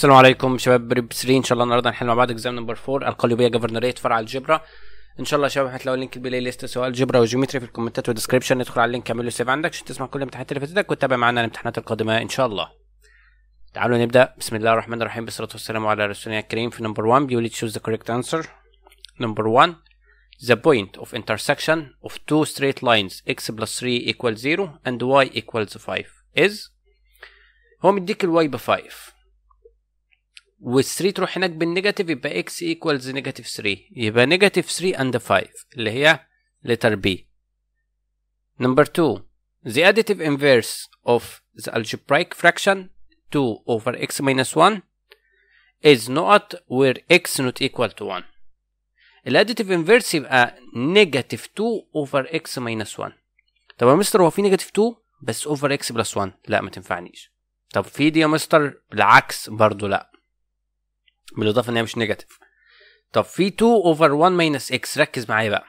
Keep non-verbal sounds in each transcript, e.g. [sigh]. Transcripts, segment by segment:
السلام عليكم شباب بريب 3 ان شاء الله النهارده هنحل مع بعض اكزام نمبر 4 القليوبيه جفرنريت فرع الجبرا ان شاء الله يا شباب هتلاقوا لينك البلاي ليست سواء الجبرا وجيومتري في الكومنتات والديسكربشن ادخل على اللينك اعمل له سيف عندك عشان تسمع كل الامتحانات اللي فاتتك وتتابع معانا الامتحانات القادمه ان شاء الله تعالوا نبدا بسم الله الرحمن الرحيم بالصلاه والسلام على رسولنا الكريم في نمبر 1 بيقول لي تشوز ذا كوريكت انسر نمبر 1 the point of intersection of two straight lines x plus 3 equals 0 and y equals 5 is هو مديك الواي ب 5 و3 تروح هناك بالنيجاتيف يبقى x equals negative 3 يبقى negative 3 and 5 اللي letter B number 2 the additive inverse of the algebraic fraction 2 over x minus 1 is not where x not equal to 1 The additive inverse يبقى negative 2 over x minus 1 طب يا مستر هو في negative 2 بس over x plus 1 لا ما تنفعنيش طب في دي يا مستر العكس برضو لا بالاضافه ان هي مش نيجاتيف طب في 2 اوفر 1 ماينس اكس ركز معايا بقى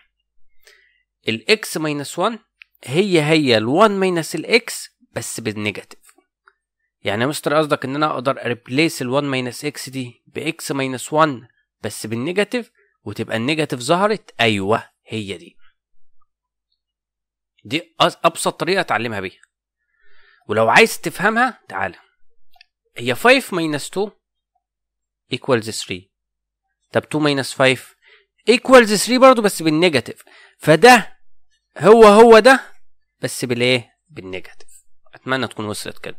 الاكس ماينس 1 هي هي ال1 ماينس الاكس بس بالنيجاتيف يعني يا مستر قصدك ان انا اقدر ريبليس ال1 ماينس اكس دي باكس ماينس 1 بس بالنيجاتيف وتبقى النيجاتيف ظهرت ايوه هي دي دي ابسط طريقه اتعلمها بيها ولو عايز تفهمها تعالى هي 5 ماينس 2 equals 3 طب 2 minus 5 equals 3 برضو بس بالنيجاتيف فده هو هو ده بس بالايه بالنيجاتيف اتمنى تكون وصلت كده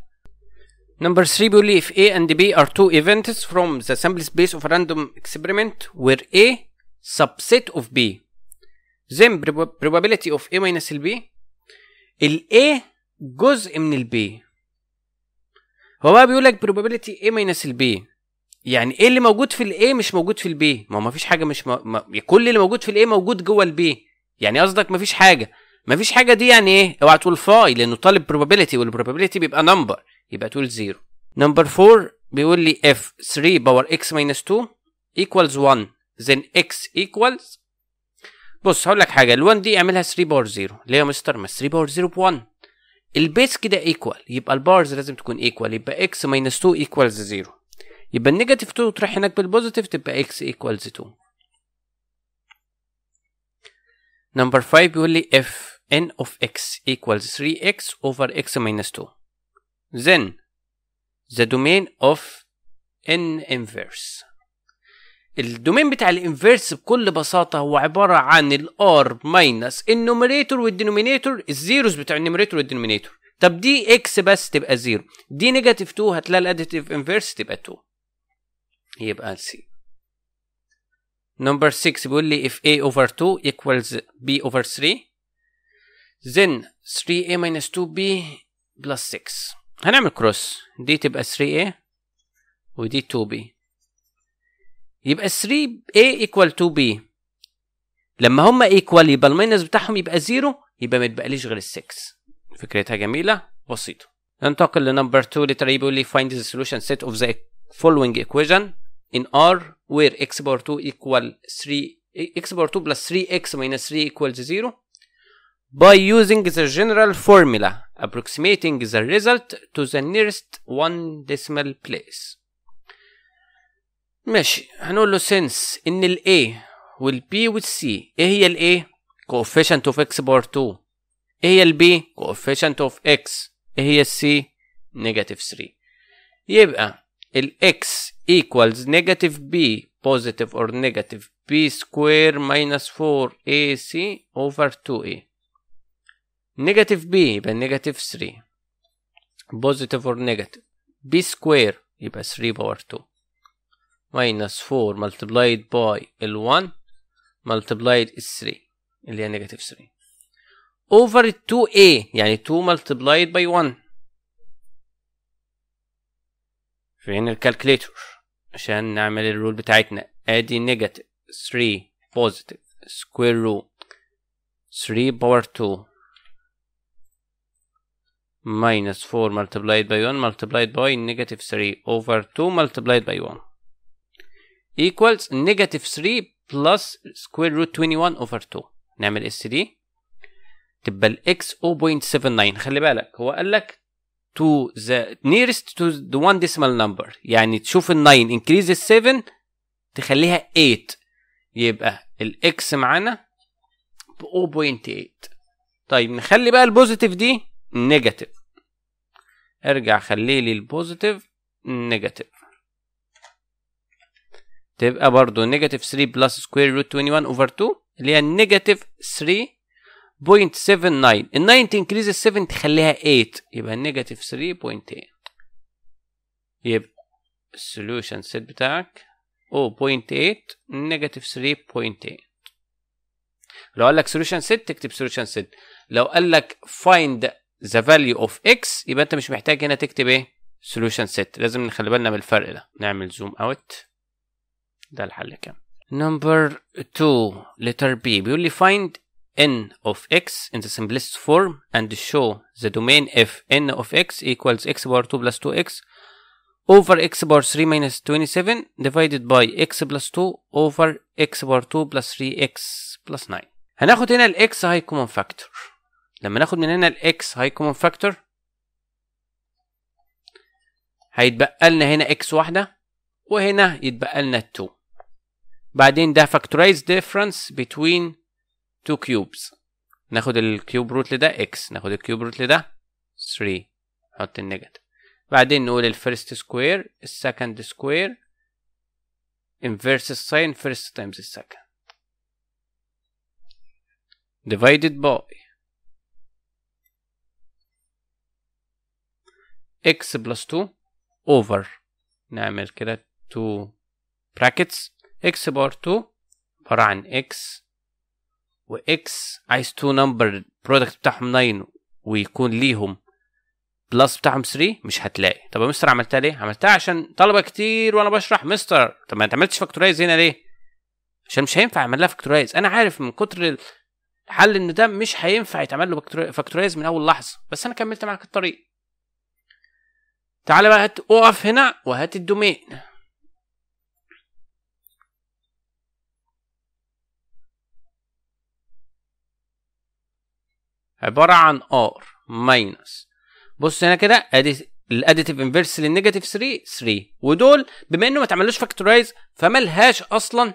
Number 3 بيقول لي if A and B are two events from the sample space of a random experiment where A subset of B then probability of A minus B ال A جزء من ال B هو بقى بيقول لك probability A minus ال B يعني ايه اللي موجود في الاي مش موجود في البي ما هو مفيش حاجه مش م... ما... كل اللي موجود في الاي موجود جوه البي يعني قصدك مفيش حاجه مفيش حاجه دي يعني ايه اوعى تقول فاي لانه طالب probability والبروبابيلتي بيبقى نمبر يبقى تقول زيرو نمبر 4 بيقول لي اف 3 باور اكس ماينس 2 ايكوالز 1 زين اكس ايكوالز بص هقول لك حاجه ال1 دي اعملها 3 باور 0 ليه يا مستر ما 3 باور 0 ب 1 البيس كده ايكوال يبقى البارز لازم تكون ايكوال يبقى اكس ماينس 2 ايكوالز 0 يبقى النيجاتيف 2 تروح هناك بالبوزيتيف تبقى اكس ايكوالز 2 نمبر 5 بيقول لي if n of x equals 3x over x minus 2 then the domain of n inverse الدومين بتاع الانفيرس بكل بساطه هو عباره عن الار ماينس النوميريتور والدينومينيتور الزيروز بتاع النوميريتور والدينومينيتور طب دي اكس بس تبقى زيرو دي نيجاتيف 2 هتلاقي الاديتيف انفيرس تبقى 2 يبقى يبقى سي نمبر 6 بيقول لي if a over 2 equals b over 3 then 3a minus 2b plus 6 هنعمل كروس دي تبقى 3a ودي 2b يبقى 3a equal 2b لما هما equal يبقى المينس بتاعهم يبقى 0 يبقى ما يتبقاليش غير ال 6 فكرتها جميلة بسيطة ننتقل لنمبر 2 لترى بيقول لي find the solution set of the following equation in R where x power 2 equal 3 x power 2 plus 3x minus 3 equals 0 by using the general formula approximating the result to the nearest one decimal place ماشي هنقول له since ان ال A وال B وال C ايه هي ال A coefficient of x power 2 ايه هي ال B coefficient of x ايه هي ال C negative 3 يبقى x equals negative b positive or negative b square minus 4ac over 2a negative b يبقى negative 3 positive or negative b square يبقى 3 power 2 minus 4 multiplied by l one multiplied is 3 اللي هي negative 3 over 2a يعني 2 multiplied by 1 فين الكالكليتور عشان نعمل الرول بتاعتنا ادي نيجاتيف 3 بوزيتيف سكوير رو 3 باور 2 ماينس 4 ملتبلايد باي 1 ملتبلايد باي نيجاتيف 3 اوفر 2 ملتبلايد باي 1 ايكوالز نيجاتيف 3 بلس سكوير root 21 اوفر 2 نعمل اس دي تبقى الاكس 0.79 خلي بالك هو قال لك to the nearest to the one decimal number يعني تشوف ال 9 increase ال 7 تخليها 8 يبقى ال x معانا ب 0.8 طيب نخلي بقى البوزيتيف دي نيجاتيف ارجع خلي لي البوزيتيف نيجاتيف تبقى برضو نيجاتيف 3 بلس سكوير روت 21 اوفر 2 اللي هي نيجاتيف 3 0.79 ال 9 تنكريز ال 7 تخليها 8 يبقى النيجاتيف 3.8 يبقى السولوشن سيت بتاعك او 0.8 نيجاتيف 3.8 لو قال لك سوليوشن سيت تكتب سوليوشن سيت لو قال لك find the value of x يبقى انت مش محتاج هنا تكتب ايه سوليوشن سيت لازم نخلي بالنا من الفرق ده نعمل زوم اوت ده الحل كام نمبر 2 لتر بي بيقول لي find n of x in the simplest form and show the domain f n of x equals x power 2 plus 2x over x power 3 minus 27 divided by x plus 2 over x power 2 plus 3x plus 9 هناخد هنا ال x high common factor لما ناخد من هنا ال x high common factor هيتبقى لنا هنا x واحده وهنا يتبقى لنا 2 بعدين ده factorize difference between 2 كيوبز ناخد الكيوب روت لده اكس ناخد الكيوب روت لده 3 نحط النيجاتيف بعدين نقول الفيرست سكوير السكند سكوير inverse الساين first times السكند divided by x plus 2 over نعمل كده 2 brackets x بار 2 عبارة عن x واكس عايز تو نمبر برودكت بتاعهم 9 ويكون ليهم بلس بتاعهم 3 مش هتلاقي طب يا مستر عملتها ليه عملتها عشان طلبه كتير وانا بشرح مستر طب ما انت عملتش فاكتورايز هنا ليه عشان مش هينفع اعمل لها فاكتورايز انا عارف من كتر الحل ان ده مش هينفع يتعمل له فاكتورايز من اول لحظه بس انا كملت معاك الطريق تعالى بقى هات اقف هنا وهات الدومين عباره عن ار ماينس بص هنا كده ادي الاديتيف انفيرس للنيجاتيف 3 3 ودول بما انه ما تعملوش فاكتورايز فملهاش اصلا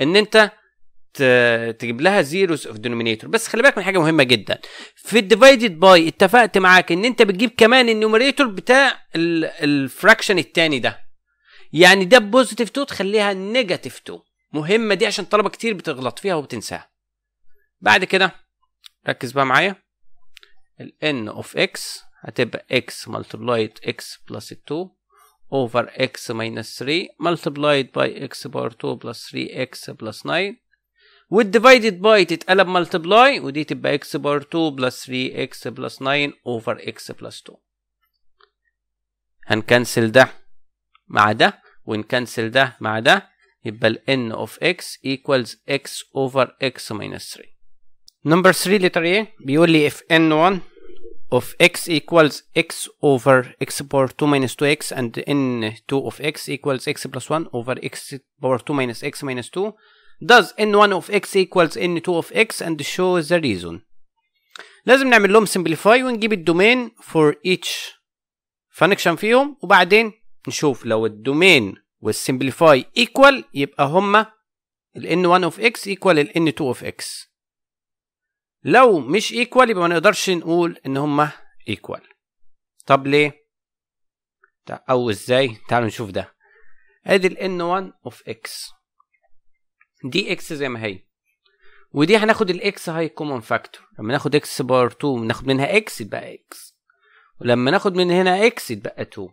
ان انت تجيب لها زيروز اوف دينومينيتور بس خلي بالك من حاجه مهمه جدا في الديفايدد باي اتفقت معاك ان انت بتجيب كمان النيومريتور بتاع الفراكشن الثاني ده يعني ده بوزيتيف 2 تخليها نيجاتيف 2 مهمه دي عشان طلبه كتير بتغلط فيها وبتنساها بعد كده ركز بقى معايا ال n of x هتبقى x multiplied x plus 2 over x minus 3 multiplied by x power 2 plus 3x plus 9 والdivided by تتقلب multiply ودي تبقى x power 2 plus 3x plus 9 over x plus 2 هنكنسل ده مع ده ونكنسل ده مع ده يبقى ال n of x equals x over x minus 3 Number 3 letter A بيقول لي if n1 of x equals x over x power 2 minus 2x and n2 of x equals x plus 1 over x power 2 minus x minus 2 does n1 of x equals n2 of x and show the reason لازم نعمل لهم simplify ونجيب الدومين for each function فيهم وبعدين نشوف لو الدومين والsimplify equal يبقى هما ال n1 of x equal ال n2 of x لو مش ايكوال يبقى ما نقدرش نقول ان هما ايكوال طب ليه او ازاي تعالوا نشوف ده ادي n 1 اوف اكس دي اكس زي ما هي ودي هناخد x هاي كومن فاكتور لما ناخد x بار 2 ناخد منها x يبقى x ولما ناخد من هنا x يتبقى 2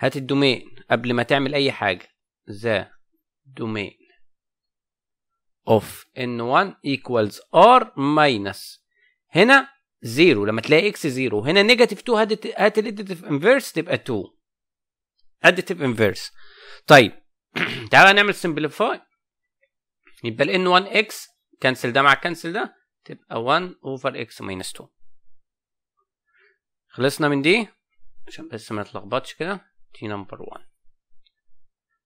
هات الدومين قبل ما تعمل اي حاجه ذا دومين اوف ان 1 ايكوالز ار ماينس هنا زيرو لما تلاقي اكس زيرو هنا نيجاتيف 2 هات الاديتيف انفيرس تبقى 2 اديتيف انفيرس طيب [clears throat] تعالى نعمل سمبليفاي يبقى الان 1 اكس كنسل ده مع كنسل ده تبقى 1 اوفر اكس ماينس 2 خلصنا من دي عشان بس ما نتلخبطش كده دي نمبر 1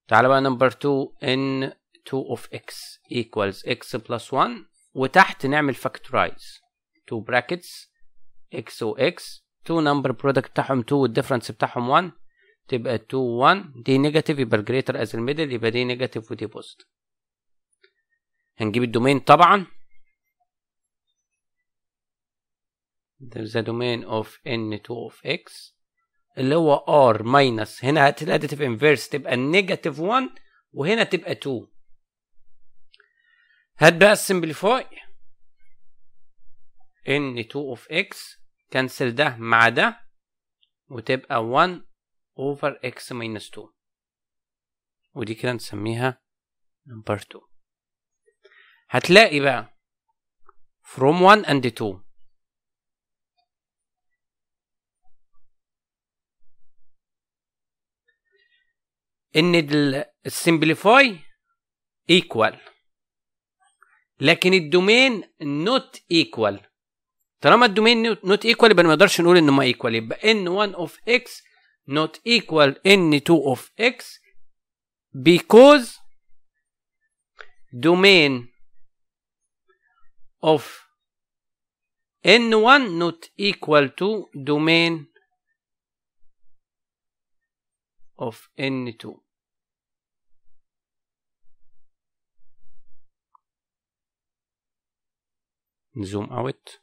تعالى بقى نمبر 2 ان 2 of x equals x plus 1 وتحت نعمل factorize 2 brackets x و x 2 number product بتاعهم 2 difference بتاعهم 1 تبقى 2 1 دي نيجاتيف يبقى greater as the middle يبقى دي نيجاتيف ودي positive هنجيب الدومين طبعا there's a domain of n2 of x اللي هو r minus هنا هتلاقي تبقى inverse تبقى negative 1 وهنا تبقى 2 هات بقى السمبليفاي ان 2 اوف اكس كنسل ده مع ده وتبقى 1 اوفر اكس ماينس 2 ودي كده نسميها نمبر 2 هتلاقي بقى from 1 and 2 ان السمبليفاي equal لكن الدومين نوت ايكوال طالما الدومين نوت ايكوال يبقى ما نقدرش نقول ان هما ايكوال يبقى ان 1 اوف اكس نوت ايكوال ان 2 اوف اكس because domain of n1 not equal to domain of n2 zoom out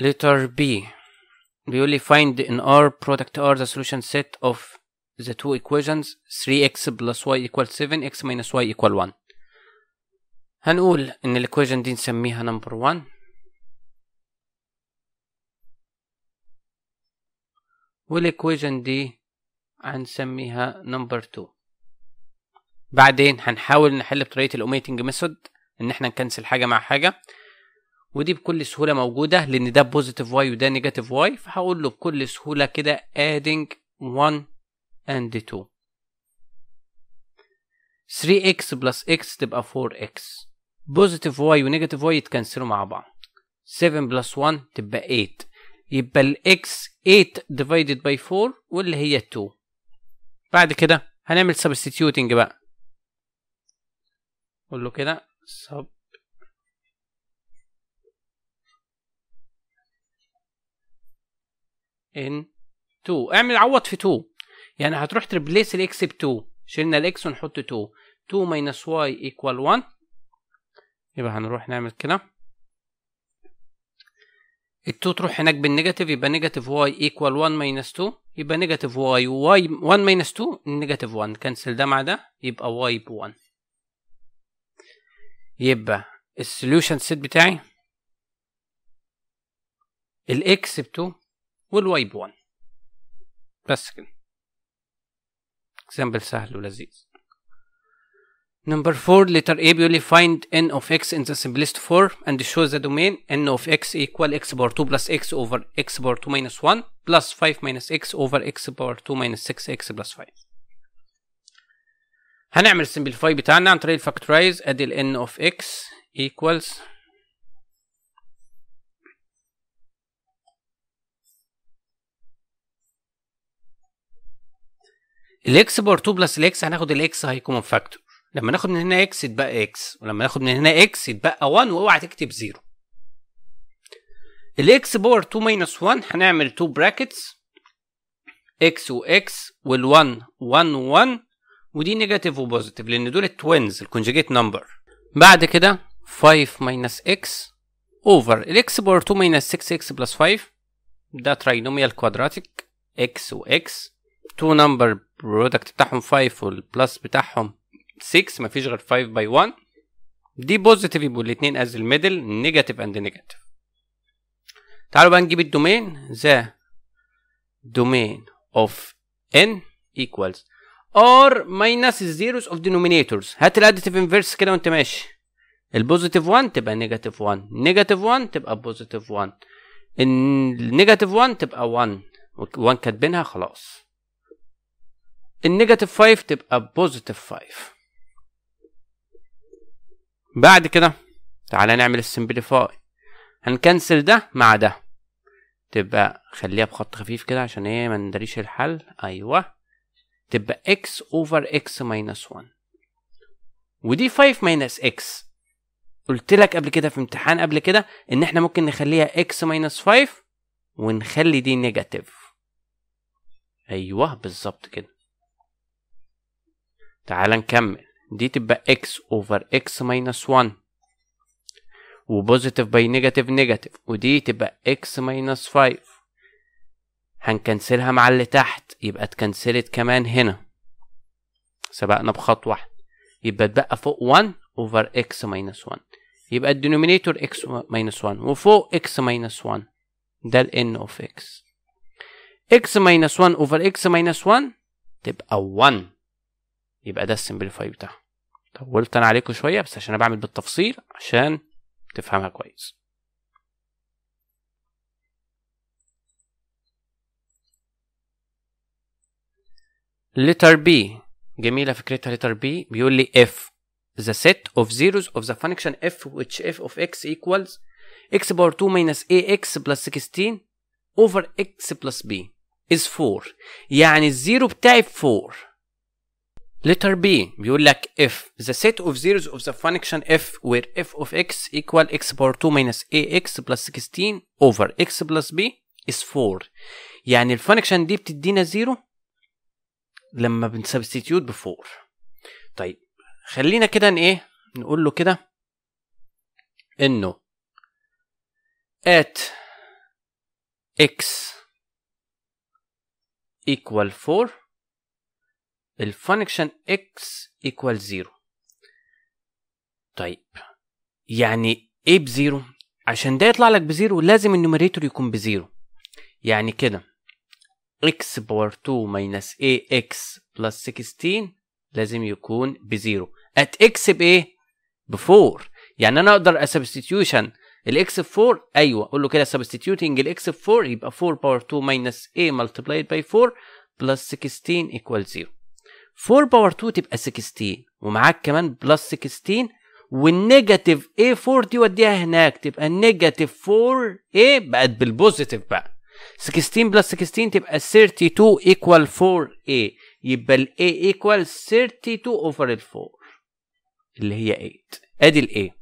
letter B we only find in our product R the solution set of the two equations 3x plus y equals 7x minus y equal 1 هنقول ان الايكويشن دي نسميها number 1 والايكويشن دي هنسميها number 2 بعدين هنحاول نحل بطريقه الاوميتنج ميثود ان احنا نكنسل حاجه مع حاجه ودي بكل سهوله موجوده لان ده بوزيتيف واي وده نيجاتيف واي فهقول له بكل سهوله كده ادينج 1 اند 2 3x plus x تبقى 4x بوزيتيف واي ونيجاتيف واي يتكنسلوا مع بعض 7 بلس 1 تبقى 8 يبقى x 8 ديفايدد باي 4 واللي هي 2 بعد كده هنعمل سبستيتيوتنج بقى قول له كده سب ان 2 اعمل عوض في 2 يعني هتروح تريبليس الاكس ب 2 شلنا الاكس ونحط 2 2 ماينس واي ايكوال 1 يبقى هنروح نعمل كده ال2 تروح هناك بالنيجاتيف يبقى نيجاتيف واي ايكوال 1 ماينس 2 يبقى نيجاتيف واي واي 1 ماينس 2 نيجاتيف 1 كنسل ده مع ده يبقى واي ب 1 يبقى السوليوشن سيت بتاعي الاكس ب 2 والواي ب 1 بس كده اكزامبل سهل ولذيذ نمبر 4 letter A بيقول لي find n of x in the simplest form and show the domain n of x equal x power 2 plus x over x power 2 minus 1 plus 5 minus x over x power 2 minus 6x plus 5 هنعمل السمبليفاي بتاعنا عن طريق الفاكتورايز ادي ال n of x equals x باور 2 بلس x هناخد الاكس هيكون فاكتور لما ناخد من هنا x يتبقى x ولما ناخد من هنا x يتبقى 1 واوعى تكتب 0 x باور 2 ماينس 1 هنعمل 2 براكتس و x وال1 1 1 ودي نيجاتيف وبوزيتيف لان دول التوينز الكونجيجيت نمبر بعد كده 5 ماينس اكس اوفر الاكس باور 2 ماينس 6 اكس بلس 5 ده تراينوميال كوادراتيك اكس واكس 2 نمبر برودكت بتاعهم 5 والبلس بتاعهم 6 مفيش غير 5 باي 1 دي بوزيتيف يبقوا الاثنين از الميدل نيجاتيف اند نيجاتيف تعالوا بقى نجيب الدومين ذا دومين اوف n ايكوالز or minus الزيروز of denominators هات الاديتيف انفيرس كده وانت ماشي البوزيتيف 1 تبقى نيجاتيف 1 نيجاتيف 1 تبقى بوزيتيف 1 النيجاتيف 1 تبقى 1 1 كاتبينها خلاص النيجاتيف 5 تبقى بوزيتيف 5 بعد كده تعالى نعمل السمبليفاي هنكنسل ده مع ده تبقى خليها بخط خفيف كده عشان ايه ما ندريش الحل ايوه تبقى x over x minus 1 ودي 5 minus x قلت لك قبل كده في امتحان قبل كده ان احنا ممكن نخليها x minus 5 ونخلي دي نيجاتيف ايوه بالظبط كده تعال نكمل دي تبقى x over x minus 1 وبوزيتيف باي نيجاتيف نيجاتيف ودي تبقى x minus 5 هنكنسلها مع اللي تحت يبقى اتكنسلت كمان هنا سبقنا بخطوة واحدة يبقى اتبقى فوق 1 over x minus 1 يبقى الدينومينيتور x minus 1 وفوق x minus 1 ده ال n of x x minus 1 over x minus 1 تبقى 1 يبقى ده السمبليفاي بتاعها طولت انا عليكم شويه بس عشان انا بعمل بالتفصيل عشان تفهمها كويس letter B جميلة فكرتها letter B بيقول لي if the set of zeros of the function f which f of x equals x power 2 minus ax plus 16 over x plus b is 4 يعني الزيرو بتاعي 4 letter B بيقول لك if the set of zeros of the function f where f of x equal x power 2 minus ax plus 16 over x plus b is 4 يعني الفانكشن دي بتدينا 0 لما بنسبستيتيوت بفور طيب خلينا كده ايه نقول له كده انه at x equal 4 الفانكشن x equal 0 طيب يعني ايه بزيرو عشان ده يطلع لك بزيرو لازم النوميريتور يكون بزيرو يعني كده x باور 2 ماينس ax بلس 16 لازم يكون بزيرو ات اكس بايه؟ 4 يعني انا اقدر اسبستيوشن الاكس ب 4 ايوه اقول له كده سبستيوتنج الاكس ب 4 يبقى 4 باور 2 ماينس a ملتبلايد باي 4 بلس 16 ايكوال 0 4 باور 2 تبقى 16 ومعاك كمان بلس 16 والنيجاتيف a 4 دي وديها هناك تبقى نيجاتيف 4 a بقت بالبوزيتيف بقى 16 بلس 16 تبقى 32 ايكوال 4a يبقى ال a ايكوال 32 اوفر ال 4 اللي هي 8 ادي ال a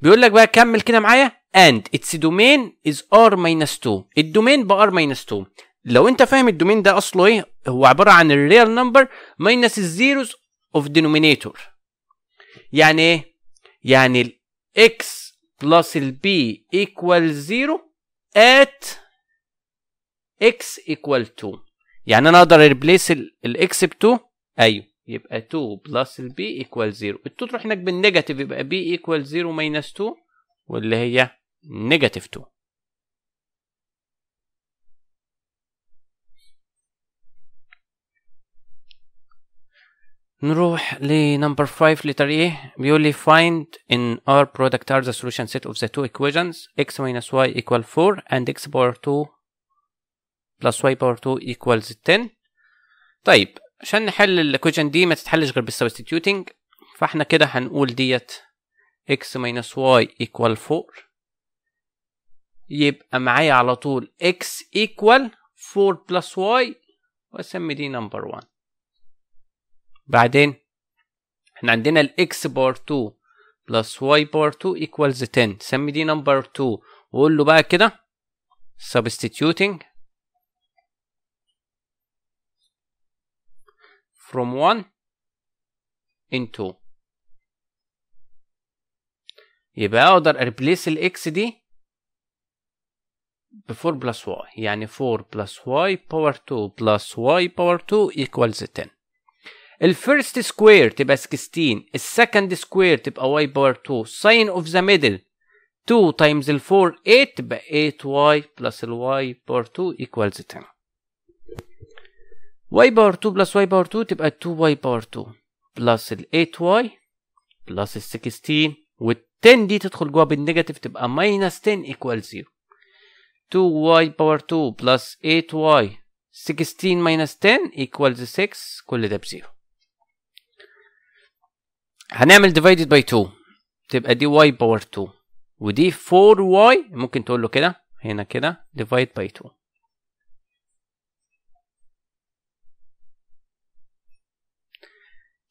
بيقول لك بقى كمل كده معايا and its domain is r minus 2 الدومين ب r minus 2 لو انت فاهم الدومين ده اصله ايه هو عباره عن الريال نمبر minus الزيروز اوف denominator يعني ايه يعني ال x plus ال b 0 at x equal 2 يعني انا اقدر ريبليس الاكس ب 2 ايوه يبقى 2 بلس البي ايكوال 0 ال2 تروح هناك بالنيجاتيف يبقى بي ايكوال 0 ماينس 2 واللي هي نيجاتيف 2 نروح لنمبر 5 لترقيه بيقول لي find in R product are the solution set of the two equations x minus y equal 4 and x power 2 plus y power 2 equals 10 طيب عشان نحل الايكويشن دي ما تتحلش غير بالسبستيتيوتنج فاحنا كده هنقول ديت x minus y equal 4 يبقى معايا على طول x equal 4 plus y واسمي دي نمبر 1 بعدين احنا عندنا الاكس بار 2 بلس واي بار 2 ايكوالز 10 سمي دي نمبر 2 وقول له بقى كده substituting from 1 into يبقى اقدر اريبليس الاكس دي ب 4 بلس واي يعني 4 بلس واي باور 2 بلس واي باور 2 equals 10 الفيرست سكوير تبقى 16 السكند سكوير تبقى واي باور 2 ساين اوف ذا ميدل 2 تايمز ال 4 8 تبقى 8y بلس الواي باور 2 equals 10 y باور 2 بلس y باور 2 تبقى 2y باور 2 بلس ال 8y بلس ال 16 وال 10 دي تدخل جوه بالنيجاتيف تبقى minus 10 equals 0 2y باور 2 بلس 8y 16 minus 10 equals 6 كل ده بزيرو هنعمل ديفايدد باي 2 تبقى دي واي باور 2 ودي 4 واي ممكن تقول له كده هنا كده ديفايد باي 2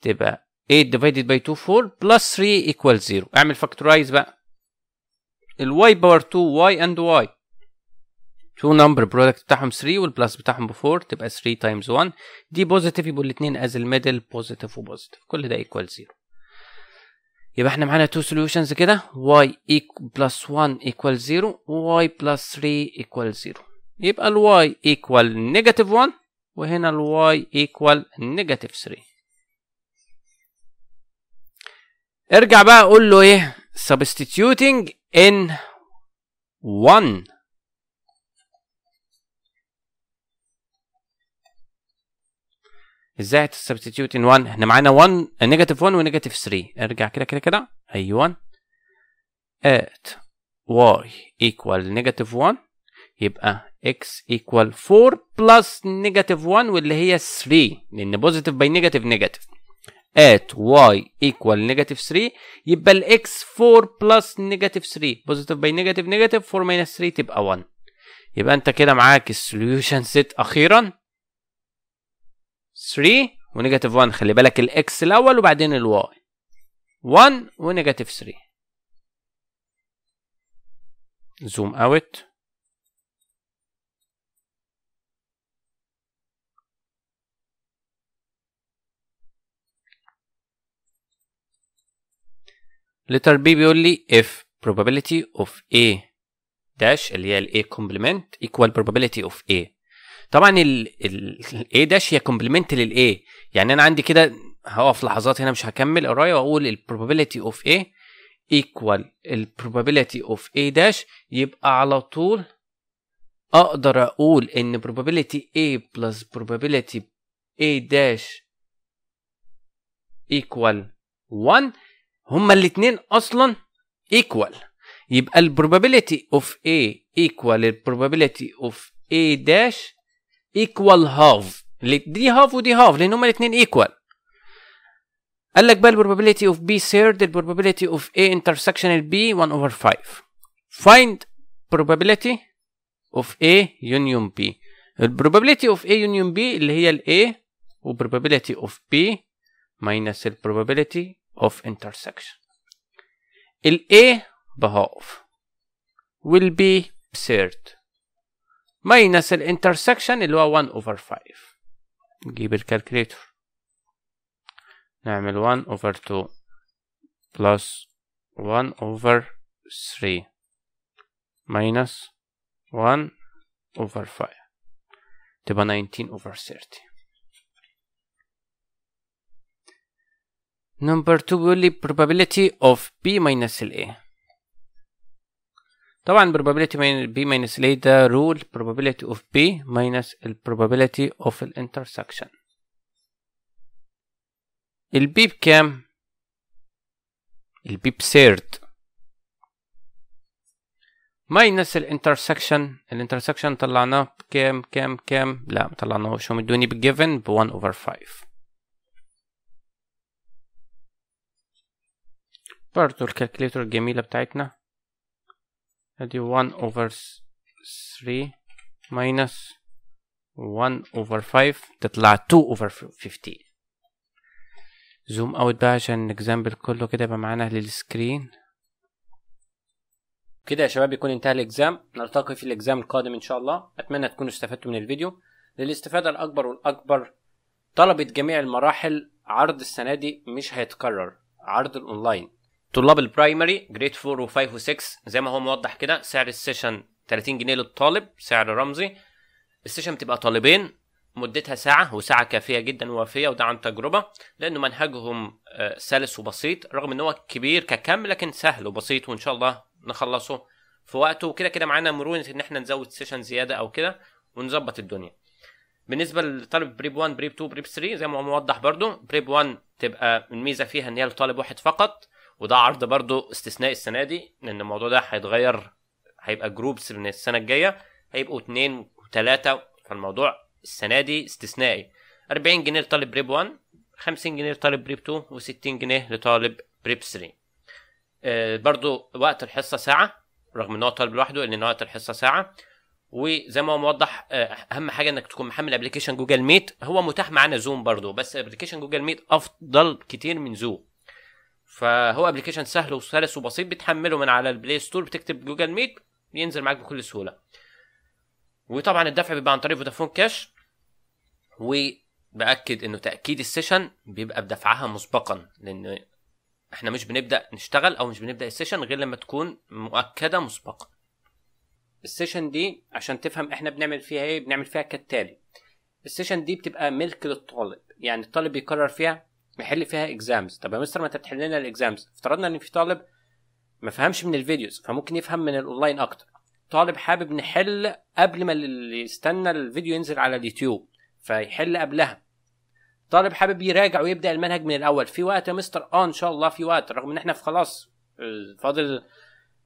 تبقى 8 ديفايدد باي 2 4 بلس 3 ايكوال 0 اعمل فاكتورايز بقى ال y باور 2 y اند y 2 نمبر برودكت بتاعهم 3 والبلس بتاعهم ب 4 تبقى 3 تايمز 1 دي بوزيتيف يبقوا الاثنين از الميدل بوزيتيف وبوزيتيف كل ده ايكوال 0 يبقى احنا معانا تو سوليوشنز كده y بلس 1 ايكوال 0 و y بلس 3 ايكوال 0 يبقى ال y ايكوال نيجاتيف 1 وهنا ال y ايكوال نيجاتيف 3 ارجع بقى قول له ايه substituting in 1 ازاي هتستبستيوت ان 1 احنا معانا 1 نيجاتيف 1 ونيجاتيف 3 ارجع كده كده كده ايوه ات واي ايكوال نيجاتيف 1 يبقى اكس ايكوال 4 بلس نيجاتيف 1 واللي هي 3 لان بوزيتيف باي نيجاتيف نيجاتيف ات واي ايكوال نيجاتيف 3 يبقى الاكس 4 بلس نيجاتيف 3 بوزيتيف باي نيجاتيف نيجاتيف 4 ماينس 3 تبقى 1 يبقى انت كده معاك السوليوشن سيت اخيرا 3 ونيجاتيف 1 خلي بالك الاكس الاول وبعدين الواي 1 ونيجاتيف 3 زوم اوت لتر بي بيقول لي if probability of A dash اللي هي ال A complement equal probability of A طبعا الاي داش هي كومبلمنت للاي يعني انا عندي كده هقف لحظات هنا مش هكمل قرايه واقول البروبابيلتي اوف A equal البروبابيلتي اوف A داش يبقى على طول اقدر اقول ان probability A plus probability A داش equal 1 هما الاتنين اصلا equal يبقى ال probability of A equal probability of A داش equal half دي half ودي half لان هما الاثنين equal قال لك بقى probability of B third probability of A intersectional B 1 over 5 find probability of A union B probability of A union B اللي هي ال A و probability of B minus the probability of intersection ال A بهاف وال B third minus intersection, اللي هو 1 over 5 نجيب الكالكوليتر نعمل 1 over 2 plus 1 over 3 minus 1 over 5 تبقى 19 over 30 number 2 will be probability of P minus A طبعا probability b minus a ده rule probability of b minus probability of the intersection ال b بكام؟ ال b بسيرد ماينس الانترسكشن الانترسكشن طلعناه بكام كام كام لا ما طلعناهوش هم ادوني given ب 1 over 5 برضه الكالكليتور الجميله بتاعتنا ادي 1 over 3 minus 1 over 5 تطلع 2 over 50 زوم اوت بقى عشان الاكزامبل كله كده يبقى معانا للسكرين كده يا شباب يكون انتهى الاكزام نلتقي في الاكزام القادم ان شاء الله اتمنى تكونوا استفدتوا من الفيديو للاستفادة الاكبر والاكبر طلبة جميع المراحل عرض السنة دي مش هيتكرر عرض الاونلاين طلاب البرايمري جريد 4 و5 و6 زي ما هو موضح كده سعر السيشن 30 جنيه للطالب سعر رمزي السيشن بتبقى طالبين مدتها ساعة وساعة كافية جدا ووافية وده عن تجربة لأنه منهجهم آه، سلس وبسيط رغم إن هو كبير ككم لكن سهل وبسيط وإن شاء الله نخلصه في وقته وكده كده معانا مرونة إن إحنا نزود سيشن زيادة أو كده ونظبط الدنيا. بالنسبة لطالب بريب 1 بريب 2 بريب 3 زي ما هو موضح برضو بريب 1 تبقى الميزة فيها إن هي لطالب واحد فقط وده عرض برضو استثناء السنه دي لان الموضوع ده هيتغير هيبقى جروبس من السنه الجايه هيبقوا اتنين وتلاته فالموضوع السنه دي استثنائي 40 جنيه لطالب بريب 1 50 جنيه لطالب بريب 2 و60 جنيه لطالب بريب 3 آه برضو وقت الحصه ساعه رغم ان هو طالب لوحده ان وقت الحصه ساعه وزي ما هو موضح آه، اهم حاجه انك تكون محمل ابلكيشن جوجل ميت هو متاح معانا زوم برضو بس ابلكيشن جوجل ميت افضل كتير من زوم فهو ابلكيشن سهل وسلس وبسيط بتحمله من على البلاي ستور بتكتب جوجل ميت بينزل معاك بكل سهوله وطبعا الدفع بيبقى عن طريق فودافون كاش وباكد انه تاكيد السيشن بيبقى بدفعها مسبقا لان احنا مش بنبدا نشتغل او مش بنبدا السيشن غير لما تكون مؤكده مسبقا السيشن دي عشان تفهم احنا بنعمل فيها ايه بنعمل فيها كالتالي السيشن دي بتبقى ملك للطالب يعني الطالب بيقرر فيها محل فيها اكزامز طب يا مستر ما انت بتحل لنا الاكزامز افترضنا ان في طالب ما فهمش من الفيديوز فممكن يفهم من الاونلاين اكتر طالب حابب نحل قبل ما اللي يستنى الفيديو ينزل على اليوتيوب فيحل قبلها طالب حابب يراجع ويبدا المنهج من الاول في وقت يا مستر اه ان شاء الله في وقت رغم ان احنا في خلاص آه، فاضل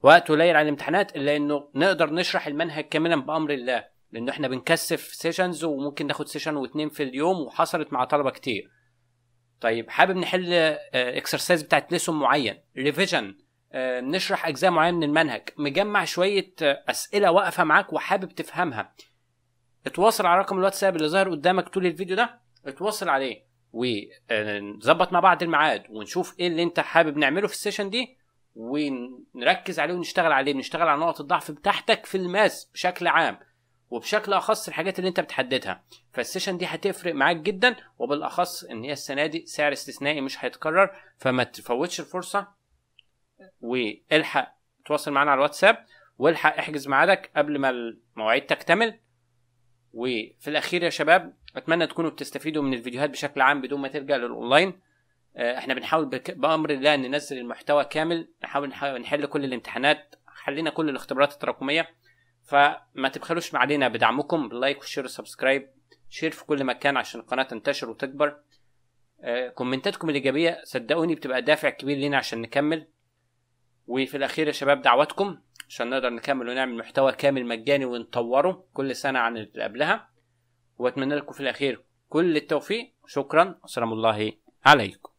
وقت قليل على الامتحانات الا انه نقدر نشرح المنهج كاملا بامر الله لانه احنا بنكثف سيشنز وممكن ناخد سيشن واثنين في اليوم وحصلت مع طلبه كتير طيب حابب نحل اكسرسايز آه، بتاعت ليسون معين ريفيجن آه، نشرح اجزاء معينه من المنهج مجمع شويه آه، اسئله واقفه معاك وحابب تفهمها اتواصل على رقم الواتساب اللي ظاهر قدامك طول الفيديو ده اتواصل عليه ونظبط مع بعض الميعاد ونشوف ايه اللي انت حابب نعمله في السيشن دي ونركز عليه ونشتغل عليه بنشتغل على نقط الضعف بتاعتك في الماس بشكل عام وبشكل اخص الحاجات اللي انت بتحددها فالسيشن دي هتفرق معاك جدا وبالاخص ان هي السنه دي سعر استثنائي مش هيتكرر فما تفوتش الفرصه والحق تواصل معانا على الواتساب والحق احجز ميعادك قبل ما المواعيد تكتمل وفي الاخير يا شباب اتمنى تكونوا بتستفيدوا من الفيديوهات بشكل عام بدون ما ترجع للاونلاين آه، احنا بنحاول بامر الله ننزل المحتوى كامل نحاول نحل كل الامتحانات حلينا كل الاختبارات التراكميه فما تبخلوش علينا بدعمكم باللايك والشير والسبسكرايب شير في كل مكان عشان القناه تنتشر وتكبر آه، كومنتاتكم الايجابيه صدقوني بتبقى دافع كبير لينا عشان نكمل وفي الاخير يا شباب دعواتكم عشان نقدر نكمل ونعمل محتوى كامل مجاني ونطوره كل سنه عن اللي قبلها واتمنى لكم في الاخير كل التوفيق شكرا وسلام الله عليكم